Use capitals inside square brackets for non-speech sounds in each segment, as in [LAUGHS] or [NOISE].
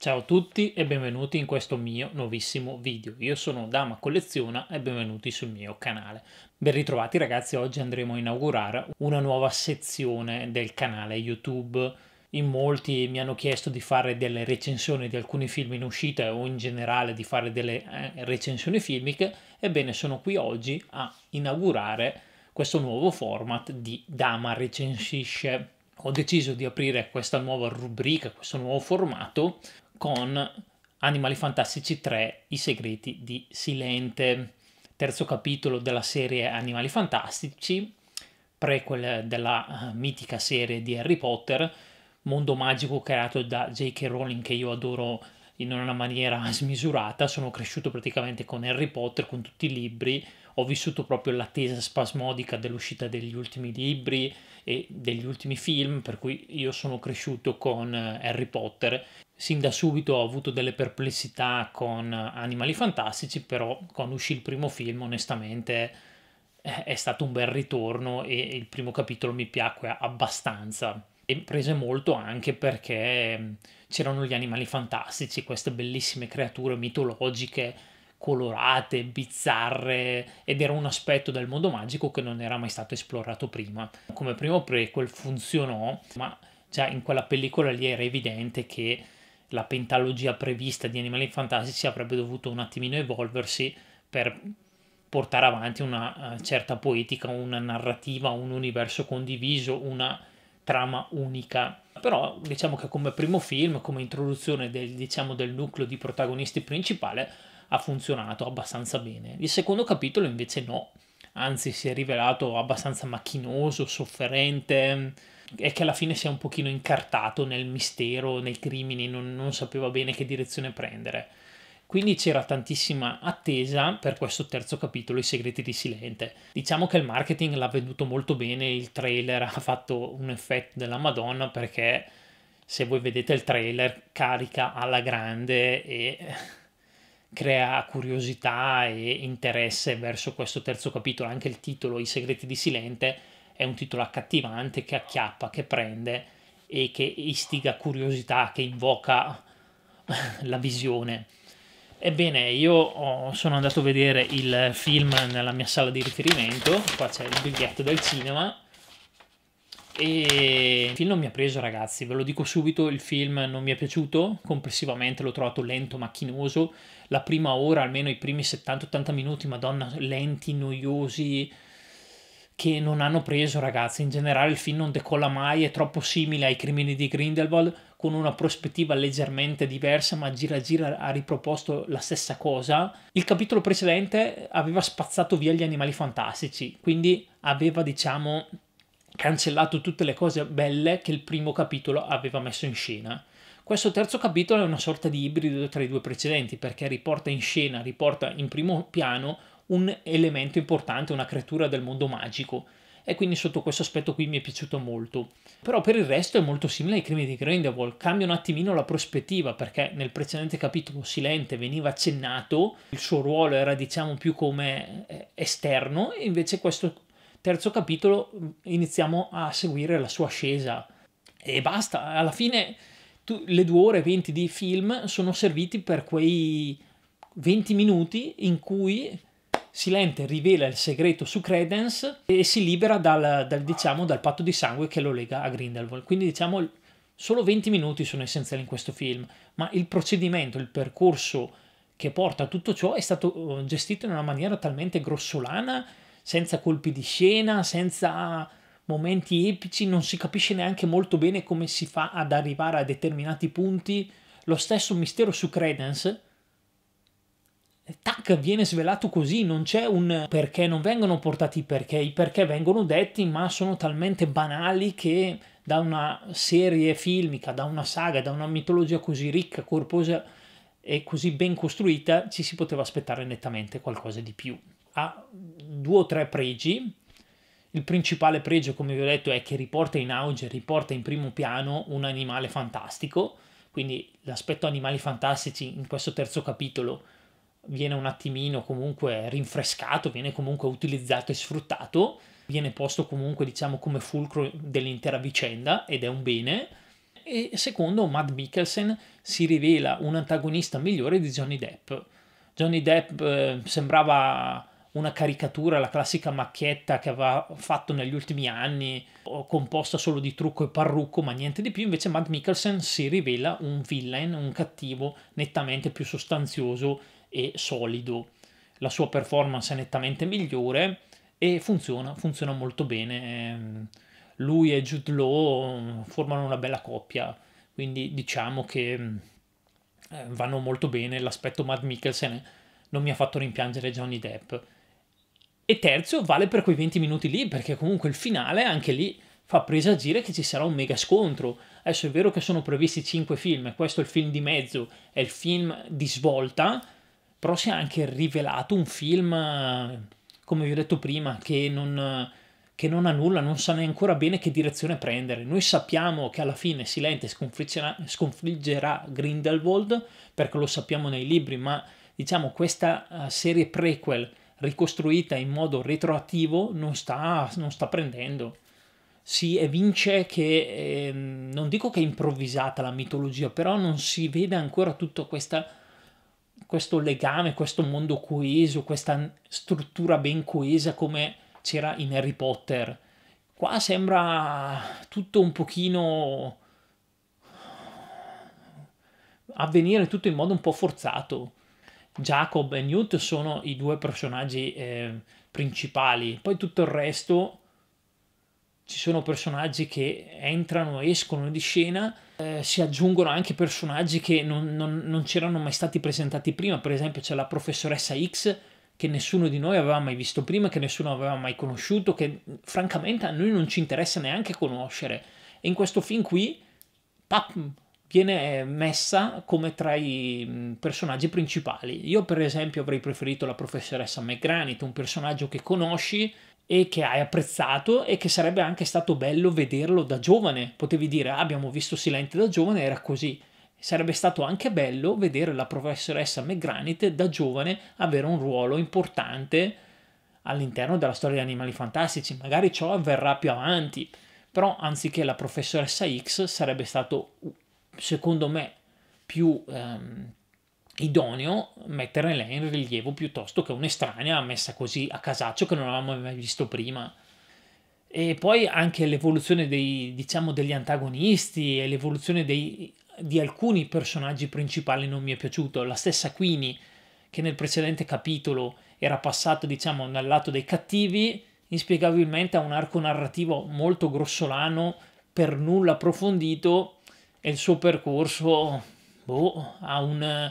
Ciao a tutti e benvenuti in questo mio nuovissimo video. Io sono Dama Colleziona e benvenuti sul mio canale. Ben ritrovati ragazzi, oggi andremo a inaugurare una nuova sezione del canale YouTube. In molti mi hanno chiesto di fare delle recensioni di alcuni film in uscita o in generale di fare delle eh, recensioni filmiche. Ebbene, sono qui oggi a inaugurare questo nuovo format di Dama recensisce ho deciso di aprire questa nuova rubrica, questo nuovo formato con Animali Fantastici 3, I segreti di Silente, terzo capitolo della serie Animali Fantastici, prequel della eh, mitica serie di Harry Potter, mondo magico creato da J.K. Rowling che io adoro in una maniera [LAUGHS] smisurata, sono cresciuto praticamente con Harry Potter, con tutti i libri, ho vissuto proprio l'attesa spasmodica dell'uscita degli ultimi libri e degli ultimi film, per cui io sono cresciuto con eh, Harry Potter. Sin da subito ho avuto delle perplessità con eh, Animali Fantastici, però quando uscì il primo film onestamente eh, è stato un bel ritorno e il primo capitolo mi piacque abbastanza e prese molto anche perché mm, c'erano gli animali fantastici, queste bellissime creature mitologiche colorate, bizzarre ed era un aspetto del mondo magico che non era mai stato esplorato prima. Come primo prequel funzionò, ma già in quella pellicola lì era evidente che la pentalogia prevista di animali fantastici avrebbe dovuto un attimino evolversi per portare avanti una eh, certa poetica, una narrativa, un universo condiviso, una trama unica. Però diciamo che come primo film, come introduzione del, diciamo, del nucleo di protagonisti principale, ha funzionato abbastanza bene. Il secondo capitolo invece no, anzi si è rivelato abbastanza macchinoso, sofferente e che alla fine si è un pochino incartato nel mistero, nei crimini, non, non sapeva bene che direzione prendere. Quindi c'era tantissima attesa per questo terzo capitolo, I segreti di Silente. Diciamo che il marketing l'ha venduto molto bene, il trailer ha fatto un effetto della Madonna perché se voi vedete il trailer carica alla grande e [LAUGHS] crea curiosità e interesse verso questo terzo capitolo. Anche il titolo I segreti di Silente è un titolo accattivante che acchiappa, che prende e che istiga curiosità, che invoca [LAUGHS] la visione. Ebbene, io sono andato a vedere il film nella mia sala di riferimento, qua c'è il biglietto del cinema, e il film non mi ha preso ragazzi, ve lo dico subito, il film non mi è piaciuto, complessivamente l'ho trovato lento, macchinoso, la prima ora, almeno i primi 70-80 minuti, madonna, lenti, noiosi, che non hanno preso, ragazzi. In generale il film non decolla mai, è troppo simile ai crimini di Grindelwald, con una prospettiva leggermente diversa, ma gira gira ha riproposto la stessa cosa. Il capitolo precedente aveva spazzato via gli animali fantastici, quindi aveva, diciamo, cancellato tutte le cose belle che il primo capitolo aveva messo in scena. Questo terzo capitolo è una sorta di ibrido tra i due precedenti perché riporta in scena, riporta in primo piano un elemento importante, una creatura del mondo magico. E quindi sotto questo aspetto qui mi è piaciuto molto. Però per il resto è molto simile ai crimini di Grindelwald, cambia un attimino la prospettiva perché nel precedente capitolo Silente veniva accennato, il suo ruolo era diciamo più come eh, esterno e invece questo terzo capitolo mm, iniziamo a seguire la sua ascesa e basta, alla fine tu, le due ore e 20 di film sono serviti per quei 20 minuti in cui Silente rivela il segreto su Credence e si libera dal, dal, diciamo, dal patto di sangue che lo lega a Grindelwald. Quindi diciamo solo 20 minuti sono essenziali in questo film, ma il procedimento, il percorso che porta a tutto ciò è stato eh, gestito in una maniera talmente grossolana, senza colpi di scena, senza momenti epici, non si capisce neanche molto bene come si fa ad arrivare a determinati punti. Lo stesso mistero su Credence tac, viene svelato così, non c'è un perché, non vengono portati i perché, i perché vengono detti, ma sono talmente banali che da una serie filmica, da una saga, da una mitologia così ricca, corposa e così ben costruita, ci si poteva aspettare nettamente qualcosa di più. Ha due o tre pregi. Il principale pregio, come vi ho detto, è che riporta in auge, riporta in primo piano un animale fantastico, quindi l'aspetto animali fantastici in questo terzo capitolo viene un attimino comunque rinfrescato, viene comunque utilizzato e sfruttato, viene posto comunque diciamo come fulcro dell'intera vicenda ed è un bene. E secondo Matt Mikkelsen si rivela un antagonista migliore di Johnny Depp. Johnny Depp eh, sembrava una caricatura, la classica macchietta che aveva fatto negli ultimi anni, composta solo di trucco e parrucco, ma niente di più. Invece Matt Mikkelsen si rivela un villain, un cattivo nettamente più sostanzioso e solido. La sua performance è nettamente migliore e funziona, funziona molto bene. Ehm, lui e Jude Law mm, formano una bella coppia, quindi diciamo che mm, eh, vanno molto bene. L'aspetto Mad Mikkelsen non mi ha fatto rimpiangere Johnny Depp. E terzo vale per quei 20 minuti lì, perché comunque il finale anche lì fa presagire che ci sarà un mega scontro. Adesso è vero che sono previsti 5 film, questo è il film di mezzo, è il film di svolta, però si è anche rivelato un film, come vi ho detto prima, che non, che non ha nulla, non sa neanche ancora bene che direzione prendere. Noi sappiamo che alla fine Silente sconfiggerà Grindelwald, perché lo sappiamo nei libri, ma diciamo questa eh, serie prequel ricostruita in modo retroattivo non sta, non sta prendendo. Si evince che, eh, non dico che è improvvisata la mitologia, però non si vede ancora tutta questa questo legame, questo mondo coeso, questa struttura ben coesa come c'era in Harry Potter. Qua sembra tutto un pochino avvenire tutto in modo un po' forzato. Jacob e Newt sono i due personaggi eh, principali, poi tutto il resto ci sono personaggi che entrano, escono di scena, eh, si aggiungono anche personaggi che non, non, non c'erano mai stati presentati prima, per esempio c'è la professoressa X che nessuno di noi aveva mai visto prima, che nessuno aveva mai conosciuto, che francamente a noi non ci interessa neanche conoscere. E in questo film qui, pap, viene messa come tra i mm, personaggi principali. Io per esempio avrei preferito la professoressa McGranit, un personaggio che conosci e che hai apprezzato e che sarebbe anche stato bello vederlo da giovane. Potevi dire, ah, abbiamo visto Silente da giovane, era così. Sarebbe stato anche bello vedere la professoressa McGranite da giovane avere un ruolo importante all'interno della storia di Animali Fantastici. Magari ciò avverrà più avanti, però anziché la professoressa X sarebbe stato, secondo me, più... Ehm, idoneo mettere lei in rilievo piuttosto che un'estranea messa così a casaccio che non avevamo mai visto prima. E poi anche l'evoluzione dei, diciamo, degli antagonisti e l'evoluzione dei, di alcuni personaggi principali non mi è piaciuto. La stessa Queenie, che nel precedente capitolo era passata, diciamo, dal lato dei cattivi, inspiegabilmente ha un arco narrativo molto grossolano, per nulla approfondito, e il suo percorso boh, ha un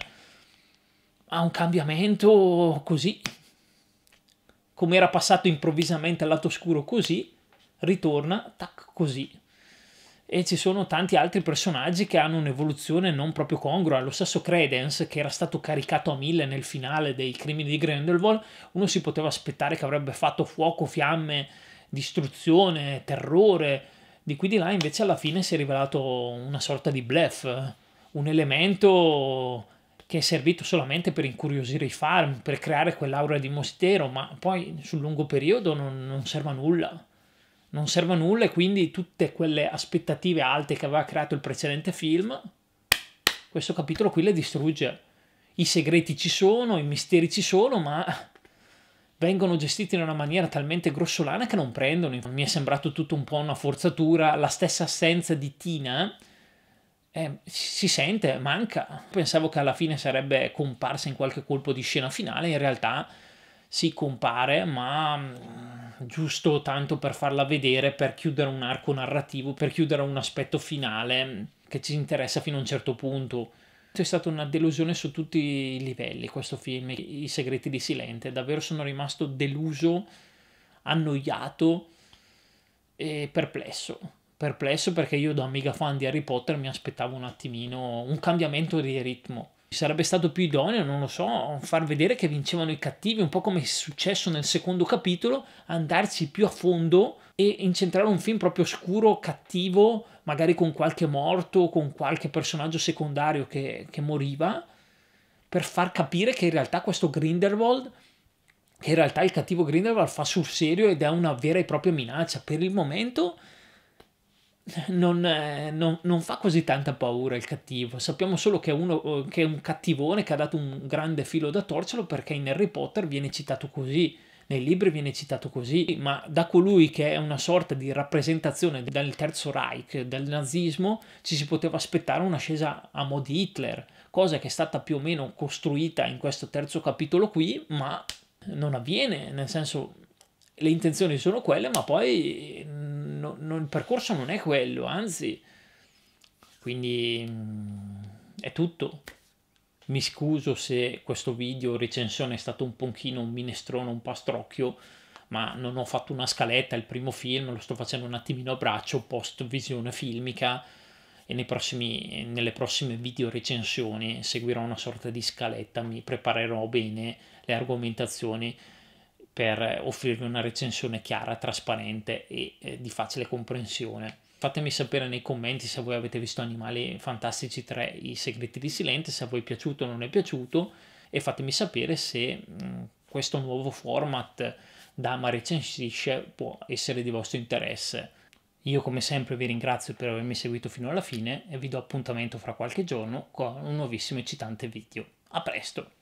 a un cambiamento così, come era passato improvvisamente al lato scuro così, ritorna tac così. E ci sono tanti altri personaggi che hanno un'evoluzione non proprio congrua. Lo stesso Credence, che era stato caricato a mille nel finale dei crimini di Grendelwald, uno si poteva aspettare che avrebbe fatto fuoco, fiamme, distruzione, terrore. Di qui di là invece alla fine si è rivelato una sorta di bluff, un elemento che è servito solamente per incuriosire i farm, per creare quell'aura di mistero, ma poi sul lungo periodo non, non serve a nulla. Non serve a nulla e quindi tutte quelle aspettative alte che aveva creato il precedente film, questo capitolo qui le distrugge. I segreti ci sono, i misteri ci sono, ma vengono gestiti in una maniera talmente grossolana che non prendono. Mi è sembrato tutto un po' una forzatura, la stessa assenza di Tina eh, si sente, manca. Pensavo che alla fine sarebbe comparsa in qualche colpo di scena finale, in realtà si compare, ma mm, giusto tanto per farla vedere, per chiudere un arco narrativo, per chiudere un aspetto finale mm, che ci interessa fino a un certo punto. È stata una delusione su tutti i livelli questo film, I segreti di Silente, davvero sono rimasto deluso, annoiato e perplesso perplesso perché io da mega fan di Harry Potter mi aspettavo un attimino un cambiamento di ritmo. Sarebbe stato più idoneo, non lo so, far vedere che vincevano i cattivi, un po' come è successo nel secondo capitolo, andarci più a fondo e incentrare un film proprio scuro, cattivo, magari con qualche morto, con qualche personaggio secondario che, che moriva, per far capire che in realtà questo Grindelwald che in realtà il cattivo Grindelwald fa sul serio ed è una vera e propria minaccia. Per il momento non, eh, non, non, fa così tanta paura il cattivo. Sappiamo solo che è, uno, eh, che è un cattivone che ha dato un grande filo da torcerlo perché in Harry Potter viene citato così. Nei libri viene citato così, ma da colui che è una sorta di rappresentazione del Terzo Reich, del nazismo, ci si poteva aspettare un'ascesa a mo' di Hitler, cosa che è stata più o meno costruita in questo terzo capitolo qui, ma non avviene, nel senso le intenzioni sono quelle, ma poi no, no, il percorso non è quello, anzi. Quindi mm, è tutto. Mi scuso se questo video recensione è stato un pochino un minestrone, un pastrocchio, ma non ho fatto una scaletta, il primo film lo sto facendo un attimino a braccio, post visione filmica e prossimi, nelle prossime video recensioni seguirò una sorta di scaletta, mi preparerò bene le argomentazioni per offrirvi una recensione chiara, trasparente e eh, di facile comprensione. Fatemi sapere nei commenti se voi avete visto Animali Fantastici 3 I Segreti di Silente, se a voi è piaciuto o non è piaciuto e fatemi sapere se mh, mm, questo nuovo format Dama recensisce può essere di vostro interesse. Io come sempre vi ringrazio per avermi seguito fino alla fine e vi do appuntamento fra qualche giorno con un nuovissimo eccitante video. A presto!